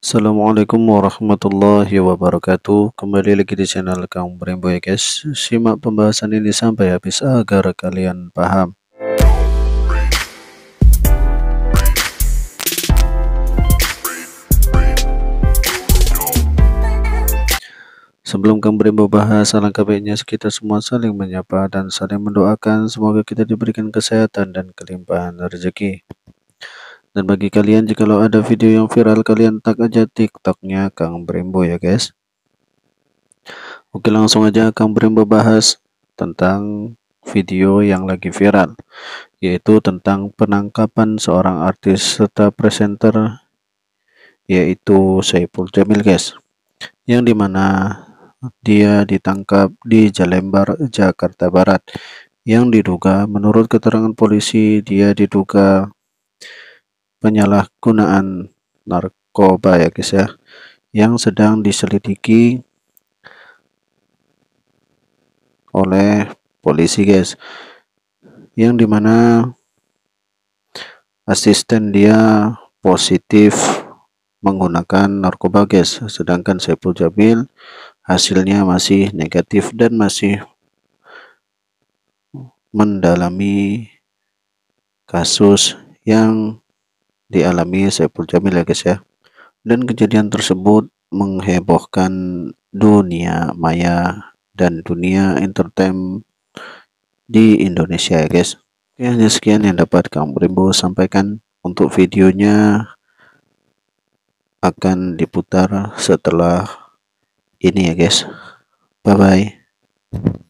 Assalamualaikum warahmatullahi wabarakatuh Kembali lagi di channel Kang Brembo ya guys Simak pembahasan ini sampai habis agar kalian paham Sebelum Kang Brembo bahas alangkah baiknya kita semua saling menyapa dan saling mendoakan Semoga kita diberikan kesehatan dan kelimpahan rezeki dan bagi kalian jika lo ada video yang viral kalian tak aja tiktoknya Kang Brembo ya guys. Oke langsung aja Kang Brembo bahas tentang video yang lagi viral yaitu tentang penangkapan seorang artis serta presenter yaitu Saipul Jamil guys yang dimana dia ditangkap di Jalembar Jakarta Barat yang diduga menurut keterangan polisi dia diduga penyalahgunaan narkoba ya guys ya yang sedang diselidiki oleh polisi guys yang dimana asisten dia positif menggunakan narkoba guys sedangkan Saiful jabil hasilnya masih negatif dan masih mendalami kasus yang dialami Saiful Jamil ya guys ya dan kejadian tersebut menghebohkan dunia maya dan dunia entertain di Indonesia ya guys Oke ya, hanya sekian yang dapat kamu Rimbo sampaikan untuk videonya akan diputar setelah ini ya guys bye bye